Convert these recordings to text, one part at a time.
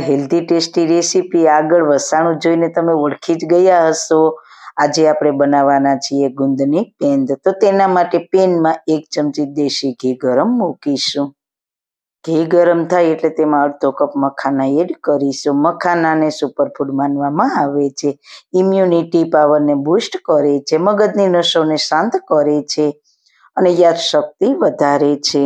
healthy tasty recipe આગળ વસાણું જોઈને તમે ઓળખી જ ગયા હશો આજે આપણે બનાવવાના છીએ ગુંદની પેંદ તો તેના માટે પેનમાં એક ચમચી દેશી ઘી ગરમ મૂકીશું ઘી ગરમ થાય એટલે તેમાં અડધો કપ મખાના એડ કરીશું મખાનાને સુપરફૂડ માનવામાં આવે છે ઇમ્યુનિટી પાવરને બૂસ્ટ કરે છે મગજની નસોને શાંત કરે છે અને યાદશક્તિ વધારે છે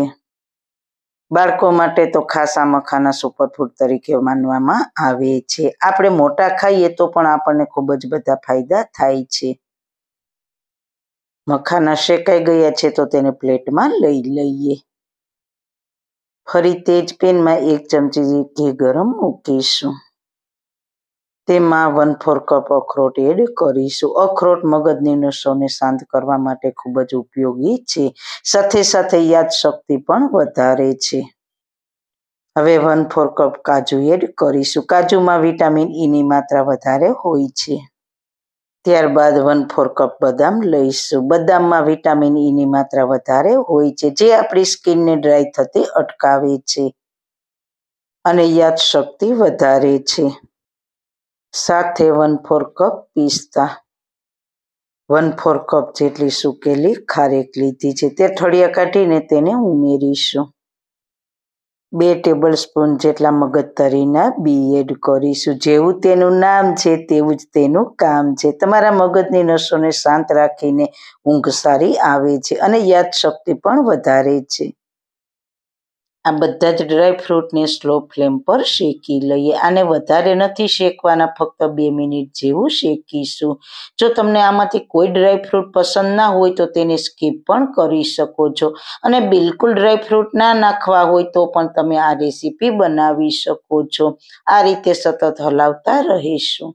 બાળકો માટે તો ખાસા મખાના સુપરફૂડ તરીકે માનવામાં આવે છે આપણે મોટા ખાઈએ તો પણ આપણને ખૂબ જ બધા ફાયદા થાય છે મખાના શેકાઈ ગયા છે તો તેને પ્લેટમાં લઈ લઈએ ફરી તેજ પેનમાં એક ચમચી ઘી ગરમ મૂકીશું તેમાં વન ફોર કપ અખરોટ એડ કરીશું અખરોટ મગજની નસોને શાંત કરવા માટે ખૂબ જ ઉપયોગી છે સાથે સાથે યાદશક્તિ પણ વધારે છે હવે વન ફોર કપ કાજુ એડ કરીશું કાજુમાં વિટામિન ઈની e માત્રા વધારે હોય છે ત્યારબાદ વન ફોર કપ બદામ લઈશું બદામમાં વિટામિન ઈની e માત્રા વધારે હોય છે જે આપણી સ્કિનને ડ્રાય થતી અટકાવે છે અને યાદશક્તિ વધારે છે સાથે વન ફોર કપ પિસ્તા વન ફોર કપ જેટલી સૂકેલી ખારેક લીધી છે તે ઠળિયા કાઢીને તેને ઉમેરીશું બે ટેબલ સ્પૂન જેટલા મગજતરીના બી એડ કરીશું જેવું તેનું નામ છે તેવું જ તેનું કામ છે તમારા મગજની નસોને શાંત રાખીને ઊંઘ સારી આવે છે અને યાદશક્તિ પણ વધારે છે આ બધા જ ડ્રાયફ્રૂટને સ્લો ફ્લેમ પર શેકી લઈએ આને વધારે નથી શેકવાના ફક્ત બે મિનિટ જેવું શેકીશું જો તમને આમાંથી કોઈ ડ્રાયફ્રૂટ પસંદ ના હોય તો તેને સ્કીપ પણ કરી શકો છો અને બિલકુલ ડ્રાયફ્રૂટ ના નાખવા હોય તો પણ તમે આ રેસીપી બનાવી શકો છો આ રીતે સતત હલાવતા રહીશું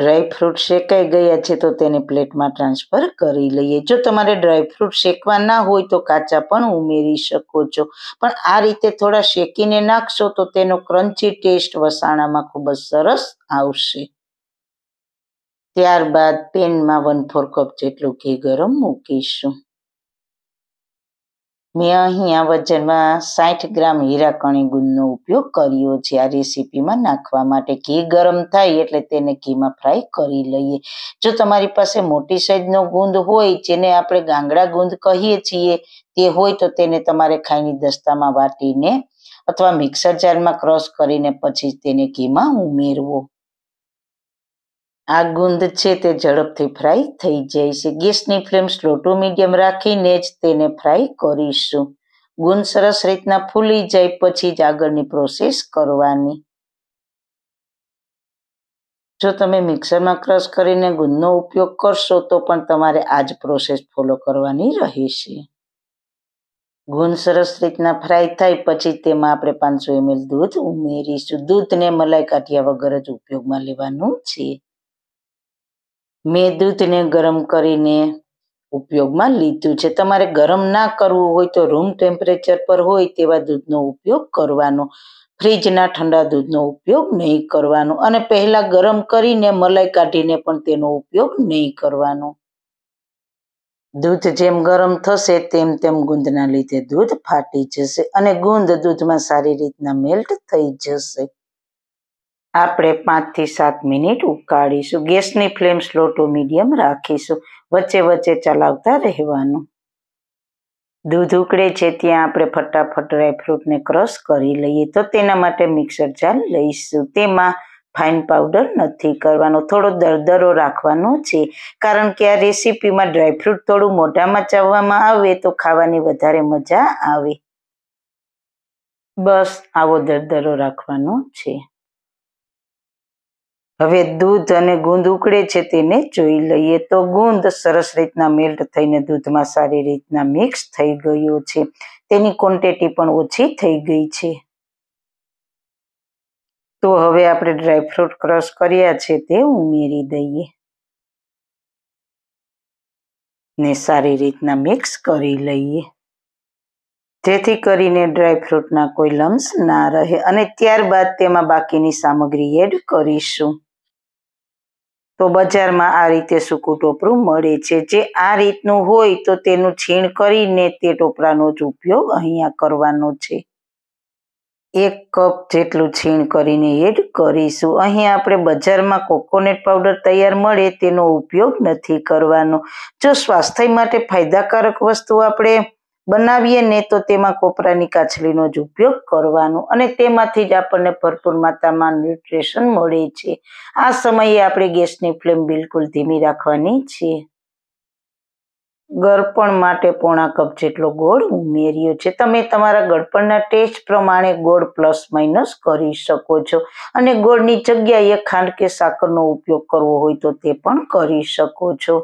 ડ્રાયફ્રૂટ શેકાઈ ગયા છે તો તેને પ્લેટમાં ટ્રાન્સફર કરી લઈએ જો તમારે ડ્રાયફ્રૂટ શેકવા ના હોય તો કાચા પણ ઉમેરી શકો છો પણ આ રીતે થોડા શેકીને નાખશો તો તેનો ક્રન્ચી ટેસ્ટ વસાણામાં ખૂબ જ સરસ આવશે ત્યારબાદ પેનમાં વન ફોર કપ જેટલું ઘી ગરમ મૂકીશું મેં અહીંયા વજનમાં સાઠ ગ્રામ હીરાકણી ગુંદનો ઉપયોગ કર્યો છે આ રેસીપીમાં નાખવા માટે ઘી ગરમ થાય એટલે તેને ઘીમાં ફ્રાય કરી લઈએ જો તમારી પાસે મોટી સાઈઝનો ગુંદ હોય જેને આપણે ગાંગડા ગુંદ કહીએ છીએ તે હોય તો તેને તમારે ખાઈની દસ્તામાં વાટીને અથવા મિક્સર જારમાં ક્રોસ કરીને પછી તેને ઘીમાં ઉમેરવો આ ગુંદ છે તે ઝડપથી ફ્રાય થઈ જાય છે ગેસની ફ્લેમ સ્લો ટુ મીડિયમ રાખીને જ તેને ફ્રાય કરીશું ગુંદ સરસ રીતના ફૂલી જાય પછી જ આગળની પ્રોસેસ કરવાની જો તમે મિક્સરમાં ક્રશ કરીને ગુંદનો ઉપયોગ કરશો તો પણ તમારે આ જ પ્રોસેસ ફોલો કરવાની રહેશે ગુંદ સરસ રીતના ફ્રાય થાય પછી તેમાં આપણે પાંચસો એમએલ દૂધ ઉમેરીશું દૂધને મલાઈ કાઠિયા વગર જ ઉપયોગમાં લેવાનું છે મેં દૂધને ગરમ કરીને ઉપયોગમાં લીધું છે તમારે ગરમ ના કરવું હોય તો રૂમ ટેમ્પરેચર પર હોય તેવા દૂધનો ઉપયોગ કરવાનો ફ્રીજના ઠંડા દૂધનો ઉપયોગ નહીં કરવાનો અને પહેલાં ગરમ કરીને મલાઈ કાઢીને પણ તેનો ઉપયોગ નહીં કરવાનો દૂધ જેમ ગરમ થશે તેમ તેમ ગુંદના લીધે દૂધ ફાટી જશે અને ગુંદ દૂધમાં સારી રીતના મેલ્ટ થઈ જશે આપણે પાંચથી સાત મિનિટ ઉકાળીશું ગેસની ફ્લેમ સ્લો ટુ મીડિયમ રાખીશું વચ્ચે વચ્ચે ચલાવતા રહેવાનું દૂધ ઉકળે છે ત્યાં આપણે ફટાફટ ડ્રાયફ્રૂટને ક્રશ કરી લઈએ તો તેના માટે મિક્સર જાર લઈશું તેમાં ફાઇન પાવડર નથી કરવાનો થોડો દરદરો રાખવાનો છે કારણ કે આ રેસીપીમાં ડ્રાયફ્રૂટ થોડું મોઢામાં ચાવવામાં આવે તો ખાવાની વધારે મજા આવે બસ આવો દરદરો રાખવાનો છે હવે દૂધ અને ગુંદ ઉકળે છે તેને જોઈ લઈએ તો ગુંદ સરસ રીતના મેલ્ટ થઈને દૂધમાં સારી રીતના મિક્સ થઈ ગયો છે તેની ક્વોન્ટિટી પણ ઓછી થઈ ગઈ છે તો હવે આપણે ડ્રાયફ્રૂટ ક્રશ કર્યા છે તે ઉમેરી દઈએ ને સારી રીતના મિક્સ કરી લઈએ જેથી કરીને ડ્રાયફ્રૂટના કોઈ લમ્સ ના રહે અને ત્યારબાદ તેમાં બાકીની સામગ્રી એડ કરીશું તો બજારમાં આ રીતે સૂકું ટોપરું મળે છે જે આ રીતનું હોય તો તેનું છીણ કરીને તે ટોપરાનો જ ઉપયોગ અહીંયા કરવાનો છે એક કપ જેટલું છીણ કરીને એડ કરીશું અહીં આપણે બજારમાં કોકોનટ પાવડર તૈયાર મળે તેનો ઉપયોગ નથી કરવાનો જો સ્વાસ્થ્ય માટે ફાયદાકારક વસ્તુ આપણે બનાવીએ ને તો તેમાં કોપરાની કાછલીનો જ ઉપયોગ કરવાનો અને તેમાંથી જ આપણને ભરપૂર માત્રામાં ન્યુટ્રિશન મળે છે આ સમયે આપણે ગેસની ફ્લેમ બિલકુલ ધીમી રાખવાની છે ગળપણ માટે પોણા કપ જેટલો ગોળ ઉમેર્યો છે તમે તમારા ગળપણના ટેસ્ટ પ્રમાણે ગોળ પ્લસ માઇનસ કરી શકો છો અને ગોળની જગ્યાએ ખાંડ કે સાકરનો ઉપયોગ કરવો હોય તો તે પણ કરી શકો છો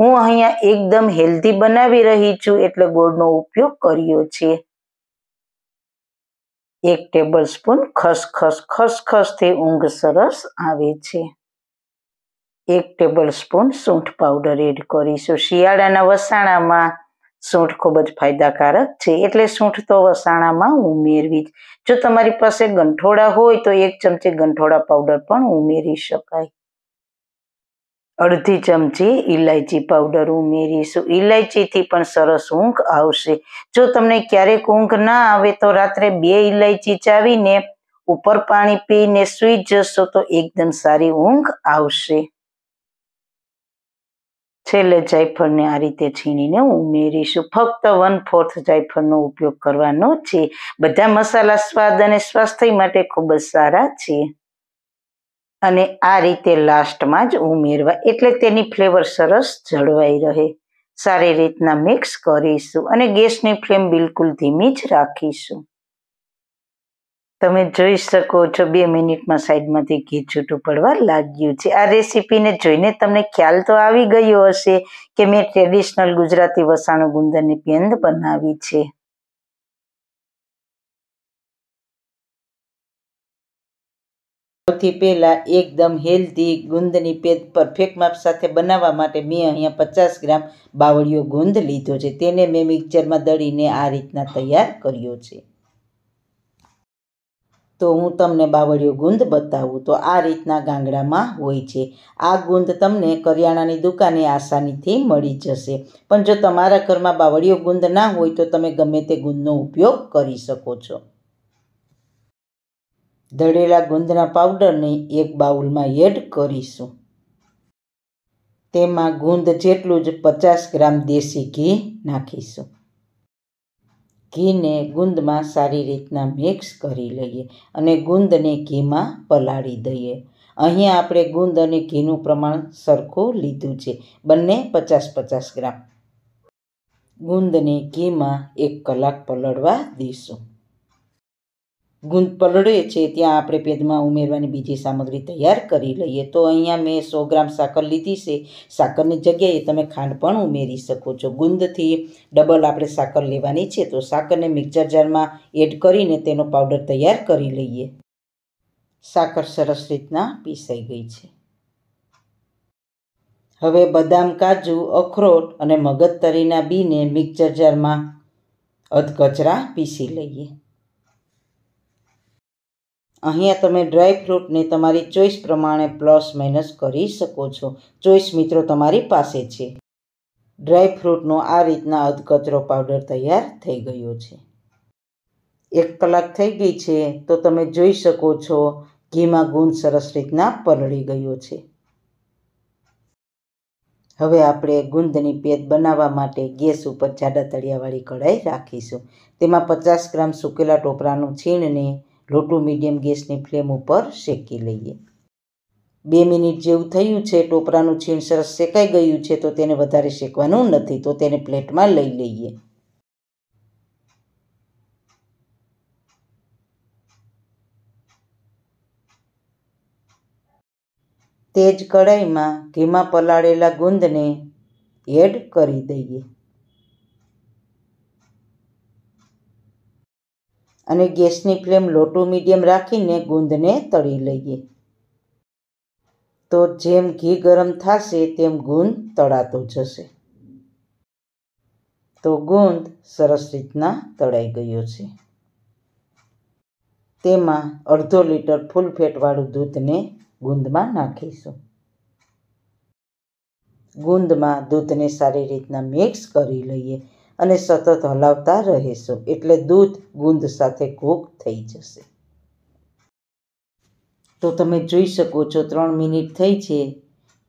હું અહીંયા એકદમ હેલ્ધી બનાવી રહી છું એટલે ગોળનો ઉપયોગ કર્યો છે એક ટેબલ સ્પૂન ખસખસ ખસખસથી ઊંઘ સરસ આવે છે એક ટેબલ સ્પૂન સૂંઠ પાવડર એડ કરીશું શિયાળાના વસાણામાં સૂંઠ ખૂબ જ ફાયદાકારક છે એટલે સૂંઠ તો વસાણામાં ઉમેરવી જ જો તમારી પાસે ગંઠોળા હોય તો એક ચમચી ગંઠોળા પાવડર પણ ઉમેરી શકાય અડધી ચમચી ઈલાયચી પાવડર ઉમેરીશું ઈલાયચીથી પણ સરસ ઊંઘ આવશે જો તમને ક્યારેક ઊંઘ ના આવે તો રાત્રે બે ઈલાયચી ચાવીને ઉપર પાણી પીને સૂઈ જશો તો એકદમ સારી ઊંઘ આવશે છેલ્લે જાયફળને આ રીતે છીણીને ઉમેરીશું ફક્ત વન ફોર્થ જાયફળનો ઉપયોગ કરવાનો છે બધા મસાલા સ્વાદ અને સ્વાસ્થ્ય માટે ખૂબ જ સારા છે અને આ રીતે લાસ્ટમાં જ ઉમેરવા એટલે તેની ફ્લેવર સરસ જળવાઈ રહે સારી રીતના મિક્સ કરીશું અને ગેસની ફ્લેમ બિલકુલ ધીમી જ રાખીશું તમે જોઈ શકો છો બે મિનિટમાં સાઈડમાંથી ઘી છૂટું પડવા લાગ્યું છે આ રેસીપીને જોઈને તમને ખ્યાલ તો આવી ગયો હશે કે મેં ટ્રેડિશનલ ગુજરાતી વસાણું ગુંદરની પેંદ બનાવી છે સૌથી પહેલાં એકદમ હેલ્ધી ગુંદની પેદ પરફેક્ટ માપ સાથે બનાવવા માટે મેં અહીંયા પચાસ ગ્રામ બાવળિયો ગુંદ લીધો છે તેને મેં મિક્સરમાં દળીને આ રીતના તૈયાર કર્યો છે તો હું તમને બાવળિયો ગુંદ બતાવું તો આ રીતના ગાંગડામાં હોય છે આ ગુંદ તમને કરિયાણાની દુકાને આસાનીથી મળી જશે પણ જો તમારા ઘરમાં બાવળિયો ગુંદ ના હોય તો તમે ગમે તે ગુંદનો ઉપયોગ કરી શકો છો દળેલા ગુંદના પાવડરને એક બાઉલમાં એડ કરીશું તેમાં ગુંદ જેટલું જ પચાસ ગ્રામ દેશી ઘી નાખીશું ઘીને ગુંદમાં સારી રીતના મિક્સ કરી લઈએ અને ગુંદને ઘીમાં પલાળી દઈએ અહીંયા આપણે ગુંદ અને ઘીનું પ્રમાણ સરખું લીધું છે બંને પચાસ પચાસ ગ્રામ ગુંદને ઘીમાં એક કલાક પલળવા દઈશું ગુંદ પલળે છે ત્યાં આપણે પેદમાં ઉમેરવાની બીજી સામગ્રી તૈયાર કરી લઈએ તો અહીંયા મેં સો ગ્રામ સાકર લીધી છે સાકરની જગ્યાએ તમે ખાંડ પણ ઉમેરી શકો છો ગુંદથી ડબલ આપણે સાકર લેવાની છે તો સાકરને મિક્સર જારમાં એડ કરીને તેનો પાવડર તૈયાર કરી લઈએ સાકર સરસ રીતના પીસાઈ ગઈ છે હવે બદામ કાજુ અખરોટ અને મગજ તરીના બીને મિક્સર જારમાં અધકચરા પીસી લઈએ અહીંયા તમે ડ્રાયફ્રૂટને તમારી ચોઈસ પ્રમાણે પ્લસ માઇનસ કરી શકો છો ચોઈસ મિત્રો તમારી પાસે છે ડ્રાયફ્રૂટનો આ રીતના અધકચરો પાવડર તૈયાર થઈ ગયો છે એક કલાક થઈ ગઈ છે તો તમે જોઈ શકો છો ઘીમાં ગુંદ સરસ રીતના પલળી ગયો છે હવે આપણે ગુંદની પેદ બનાવવા માટે ગેસ ઉપર જાડા તળિયાવાળી કઢાઈ રાખીશું તેમાં પચાસ ગ્રામ સૂકેલા ટોપરાનું છીણને લોટો મીડિયમ ગેસની ફ્લેમ ઉપર શેકી લઈએ બે મિનિટ જેવું થયું છે ટોપરાનું છીણ સરસ શેકાઈ ગયું છે તો તેને વધારે શેકવાનું નથી તો તેને પ્લેટમાં લઈ લઈએ તેજ કઢાઈમાં ઘીમાં પલાળેલા ગુંદને એડ કરી દઈએ અને ગેસની ફ્લેમ લો મીડિયમ રાખીને ગુંદને તળી લઈએ તો જેમ ઘી ગરમ થશે તેમ ગુંદ તળાતો જશે તો ગુંદ સરસ રીતના તળાઈ ગયો છે તેમાં અડધો લીટર ફૂલ ફેટવાળું દૂધને ગુંદમાં નાખીશું ગુંદમાં દૂધને સારી રીતના મિક્સ કરી લઈએ અને સતત હલાવતા રહેશો એટલે દૂધ ગુંદ સાથે કૂક થઈ જશે તો તમે જોઈ શકો છો ત્રણ મિનિટ થઈ છે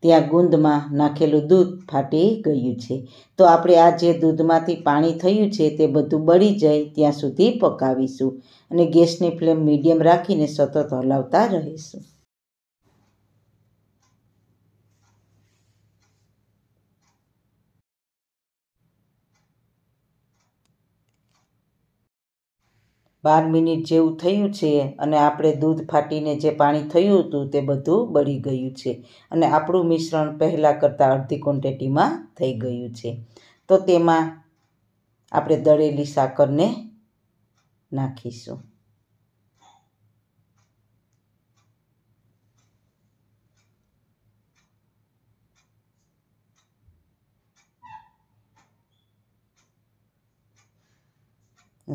ત્યાં ગુંદમાં નાખેલું દૂધ ફાટી ગયું છે તો આપણે આ જે દૂધમાંથી પાણી થયું છે તે બધું બળી જાય ત્યાં સુધી પકાવીશું અને ગેસની ફ્લેમ મીડિયમ રાખીને સતત હલાવતા રહીશું બાર મિનિટ જેવું થયું છે અને આપણે દૂધ ફાટીને જે પાણી થયું હતું તે બધું બળી ગયું છે અને આપણું મિશ્રણ પહેલાં કરતાં અડધી ક્વોન્ટિટીમાં થઈ ગયું છે તો તેમાં આપણે દળેલી સાકરને નાખીશું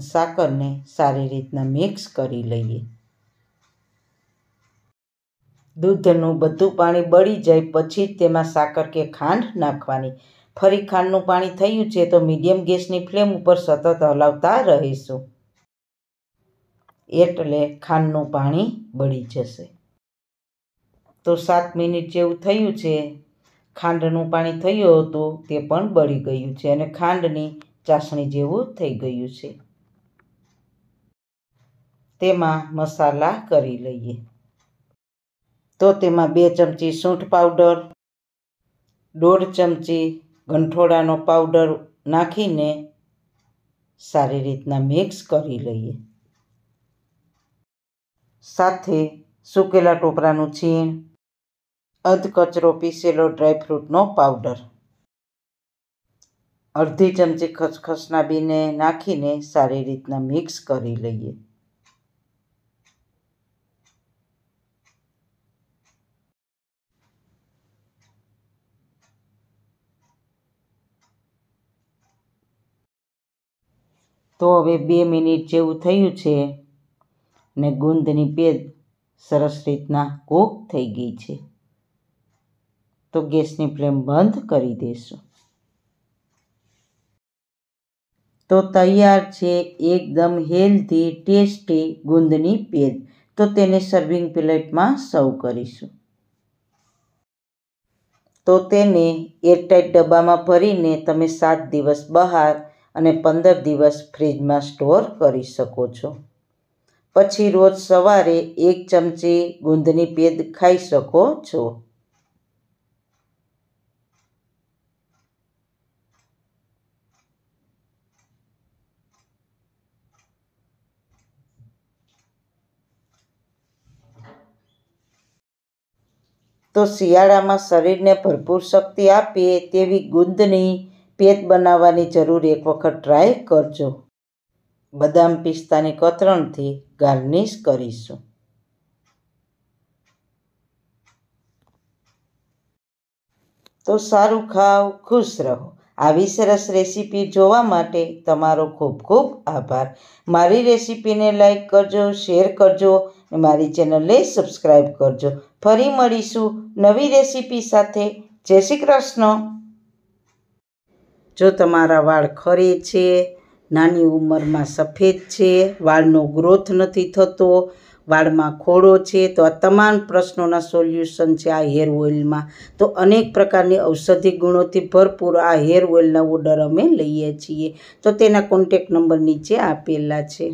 સાકરને સારી રીતના મિક્સ કરી લઈએ દૂધનું બધું પાણી બળી જાય પછી તેમાં સાકર કે ખાંડ નાખવાની ફરી ખાંડનું પાણી થયું છે તો મીડિયમ ગેસની ફ્લેમ ઉપર સતત હલાવતા રહીશું એટલે ખાંડનું પાણી બળી જશે તો સાત મિનિટ જેવું થયું છે ખાંડનું પાણી થયું હતું તે પણ બળી ગયું છે અને ખાંડની ચાસણી જેવું થઈ ગયું છે તેમાં મસાલા કરી લઈએ તો તેમાં બે ચમચી સૂંઠ પાવડર દોઢ ચમચી ગંઠોડાનો પાવડર નાખીને સારી રીતના મિક્સ કરી લઈએ સાથે સૂકેલા ટોપરાનું છીણ અધ કચરો પીસેલો ડ્રાયફ્રૂટનો પાવડર અડધી ચમચી ખસખસના બીને નાખીને સારી રીતના મિક્સ કરી લઈએ તો હવે બે મિનિટ જેવું થયું છે ને ગુંદની પેદ સરસ રીતના કોક થઈ ગઈ છે તો ગેસની ફ્લેમ બંધ કરી દઈશું તો તૈયાર છે એકદમ હેલ્ધી ટેસ્ટી ગુંદની પેદ તો તેને સર્વિંગ પ્લેટમાં સર્વ કરીશું તો તેને એરટાઈટ ડબ્બામાં ભરીને તમે સાત દિવસ બહાર અને પંદર દિવસ ફ્રીજમાં સ્ટોર કરી શકો છો પછી રોજ સવારે એક ચમચી ગુંદની પેદ ખાઈ શકો છો તો શિયાળામાં શરીરને ભરપૂર શક્તિ આપીએ તેવી ગુંદની પેત બનાવવાની જરૂર એક વખત ટ્રાય કરજો બદામ પિસ્તાની કતરણથી ગાર્નિશ કરીશું તો સારું ખાઓ ખુશ રહો આવી સરસ રેસીપી જોવા માટે તમારો ખૂબ ખૂબ આભાર મારી રેસીપીને લાઇક કરજો શેર કરજો મારી ચેનલને સબસ્ક્રાઈબ કરજો ફરી મળીશું નવી રેસીપી સાથે જય શ્રી કૃષ્ણ જો તમારા વાળ ખરે છે નાની ઉંમરમાં સફેદ છે વાળનો ગ્રોથ નથી થતો વાળમાં ખોડો છે તો આ તમામ પ્રશ્નોના સોલ્યુશન છે આ હેર ઓઇલમાં તો અનેક પ્રકારની ઔષધિ ગુણોથી ભરપૂર આ હેર ઓઇલના ઓર્ડર અમે લઈએ છીએ તો તેના કોન્ટેક નંબર નીચે આપેલા છે